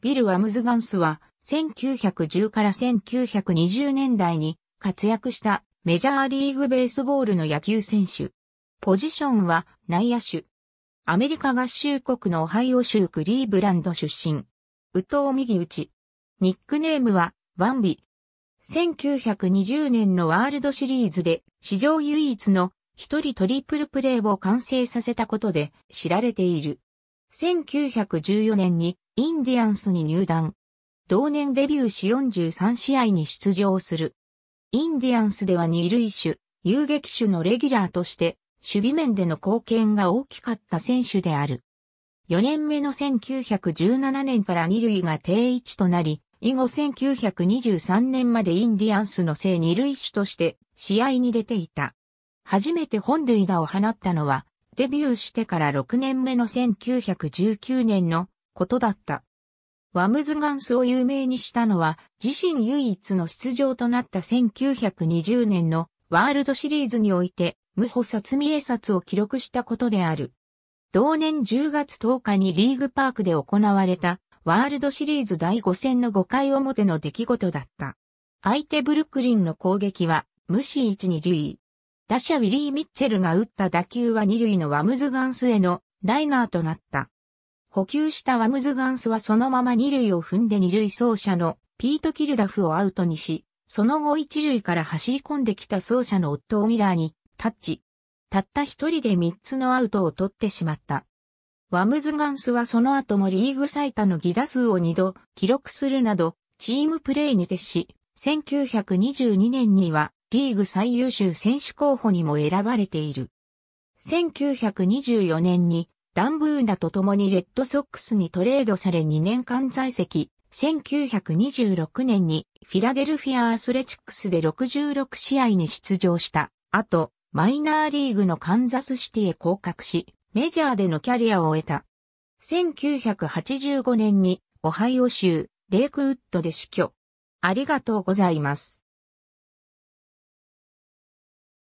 ビル・ワムズガンスは1910から1920年代に活躍したメジャーリーグベースボールの野球選手。ポジションは内野手。アメリカ合衆国のオハイオ州クリーブランド出身。宇藤右打ニックネームはワンビ。1920年のワールドシリーズで史上唯一の一人トリプルプレーを完成させたことで知られている。1914年にインディアンスに入団。同年デビューし43試合に出場する。インディアンスでは二塁手、遊撃手のレギュラーとして、守備面での貢献が大きかった選手である。4年目の1917年から二塁が定位置となり、以後1923年までインディアンスの正二塁手として試合に出ていた。初めて本塁打を放ったのはデビューしてから6年目の1919年のことだった。ワムズガンスを有名にしたのは自身唯一の出場となった1920年のワールドシリーズにおいて無補殺未栄札を記録したことである。同年10月10日にリーグパークで行われたワールドシリーズ第5戦の5回表の出来事だった。相手ブルックリンの攻撃は無視1、2塁。打者ウィリー・ミッチェルが打った打球は二塁のワムズガンスへのライナーとなった。補給したワムズガンスはそのまま二塁を踏んで二塁走者のピート・キルダフをアウトにし、その後一塁から走り込んできた走者のオットー・ミラーにタッチ。たった一人で三つのアウトを取ってしまった。ワムズガンスはその後もリーグ最多の犠打数を二度記録するなど、チームプレーに徹し、1922年にはリーグ最優秀選手候補にも選ばれている。1924年にダンブーナと共にレッドソックスにトレードされ2年間在籍。1926年にフィラデルフィアアスレチックスで66試合に出場したあと、マイナーリーグのカンザスシティへ降格し、メジャーでのキャリアを終えた。1985年にオハイオ州レイクウッドで死去。ありがとうございます。